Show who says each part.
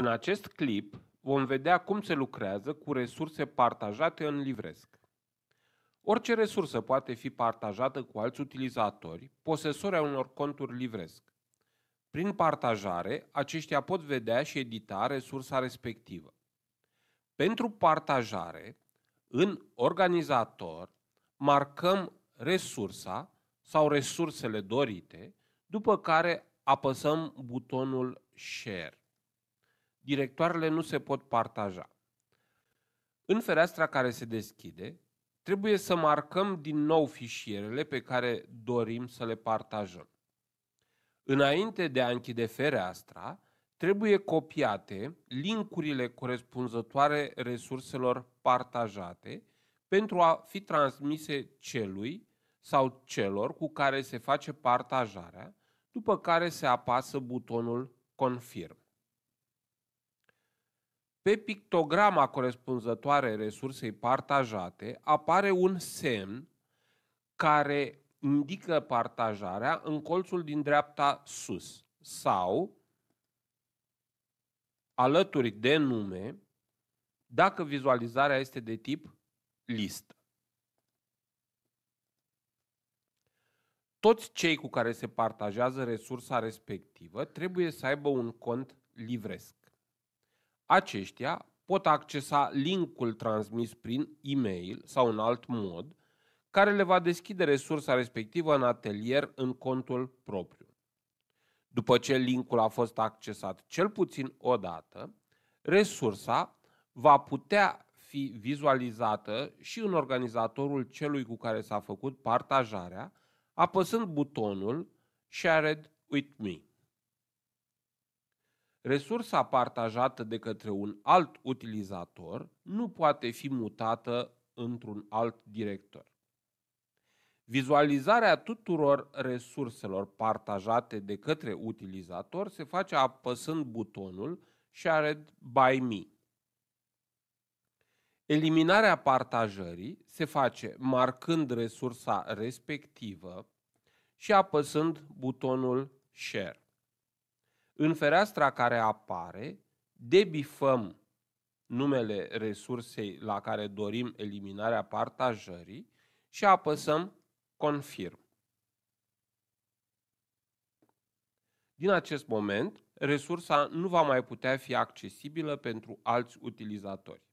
Speaker 1: În acest clip vom vedea cum se lucrează cu resurse partajate în Livresc. Orice resursă poate fi partajată cu alți utilizatori, posesori a unor conturi Livresc. Prin partajare, aceștia pot vedea și edita resursa respectivă. Pentru partajare, în organizator, marcăm resursa sau resursele dorite, după care apăsăm butonul Share directoarele nu se pot partaja. În fereastra care se deschide, trebuie să marcăm din nou fișierele pe care dorim să le partajăm. Înainte de a închide fereastra, trebuie copiate linkurile corespunzătoare resurselor partajate pentru a fi transmise celui sau celor cu care se face partajarea, după care se apasă butonul Confirm. Pe pictograma corespunzătoare resursei partajate apare un semn care indică partajarea în colțul din dreapta sus sau alături de nume dacă vizualizarea este de tip listă. Toți cei cu care se partajează resursa respectivă trebuie să aibă un cont livresc aceștia pot accesa linkul transmis prin e-mail sau în alt mod, care le va deschide resursa respectivă în atelier în contul propriu. După ce linkul a fost accesat cel puțin o dată, resursa va putea fi vizualizată și în organizatorul celui cu care s-a făcut partajarea, apăsând butonul Shared with me resursa partajată de către un alt utilizator nu poate fi mutată într-un alt director. Vizualizarea tuturor resurselor partajate de către utilizator se face apăsând butonul Shared by Me. Eliminarea partajării se face marcând resursa respectivă și apăsând butonul Share. În fereastra care apare, debifăm numele resursei la care dorim eliminarea partajării și apăsăm Confirm. Din acest moment, resursa nu va mai putea fi accesibilă pentru alți utilizatori.